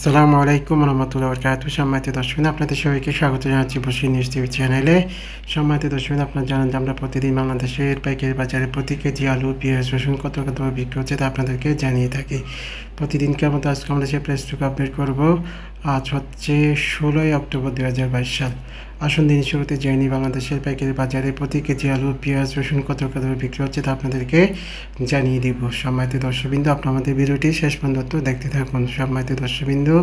আসসালামু আলাইকুম রহমতুল্লাহ বরকাত সম্মানিত দর্শক আপনাদের সবাইকে স্বাগত জানাচ্ছি বসি নিউজ টিভি চ্যানেলে সম্মানিত দর্শক আপনার জানেন যে আমরা প্রতিদিন বাংলাদেশের পাইকারি বাজারে প্রতি কেজি আলু পেঁয়াজ রসুন কত কত বিক্রি হচ্ছে তা আপনাদেরকে জানিয়ে থাকি প্রতিদিনকে আমাদের আজকে আমরা সে টুকু আপডেট করবো আজ হচ্ছে ষোলোই অক্টোবর দু সাল আসুন দিন শুরুতে জেনে বাংলাদেশের পাইকারি বাজারে প্রতি কেজি আলু পেঁয়াজ রসুন কত কত বিক্রি হচ্ছে তা আপনাদেরকে জানিয়ে দিব সম্মানিত দর্শকবিন্দু আপনার আমাদের ভিডিওটি শেষ পর্যন্ত দেখতে থাকুন সম্মানিত দর্শকবিন্দু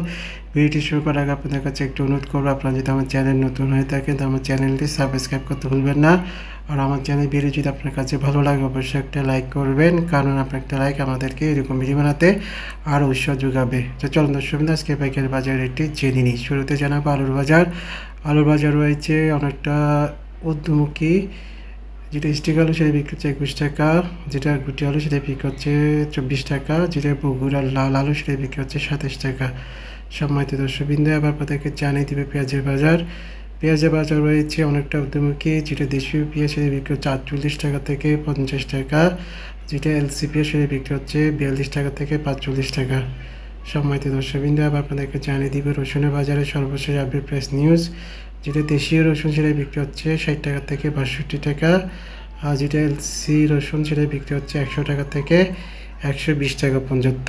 ভিডিওটি শুরু করার আগে আপনাদের কাছে একটু অনুরোধ করবো আপনারা যদি আমার চ্যানেল নতুন হয়ে থাকেন তো আমার চ্যানেলটি সাবস্ক্রাইব করতে ভুলবেন না আর আমার চ্যানেল ভিডিও যদি আপনার কাছে ভালো লাগে অবশ্যই একটা লাইক করবেন কারণ আপনার একটা লাইক আমাদেরকে এরকম ভিডিও বানাতে আর উৎসাহ যোগাবে তো চলুন দর্শক আজকে পাইকারি বাজার একটি জেনে নিই শুরুতে জানাবো আলুর বাজার আলুর বাজার রয়েছে অনেকটা ঊর্ধ্বমুখী যেটা স্টিক আলু সেটা বিক্রি হচ্ছে একুশ টাকা যেটা গুটি আলু সেটা বিক্রি হচ্ছে চব্বিশ টাকা যেটা বগুড়া লাল আলু সেটা বিক্রি হচ্ছে সাতাশ টাকা সম্মানিত দর্শকবৃন্দ আবার আপনাদেরকে জানিয়ে দেবে পেঁয়াজের বাজার পেঁয়াজের বাজার রয়েছে অনেকটা উদ্যমুখী যেটা দেশীয় পেঁয়াজের বিক্রি হচ্ছে আটচল্লিশ টাকা থেকে পঞ্চাশ টাকা যেটা এলসি পেঁয়াজের বিক্রি হচ্ছে বিয়াল্লিশ টাকা থেকে পাঁচচল্লিশ টাকা সম্মানিত দর্শকবৃন্দ আবার আপনাদেরকে জানিয়ে দিব রসুনের বাজারে সর্বশেষ আপডেট প্রেস নিউজ যেটা দেশীয় রসুন সেটা বিক্রি হচ্ছে ষাট টাকা থেকে বাষট্টি টাকা আর যেটা এলসি রসুন সেটা বিক্রি হচ্ছে একশো টাকা থেকে একশো বিশ টাকা পর্যন্ত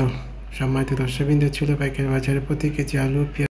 সম্মানিত দর্শকবৃন্দ ছিল পাইকারি বাজারে প্রতি কেজি আলু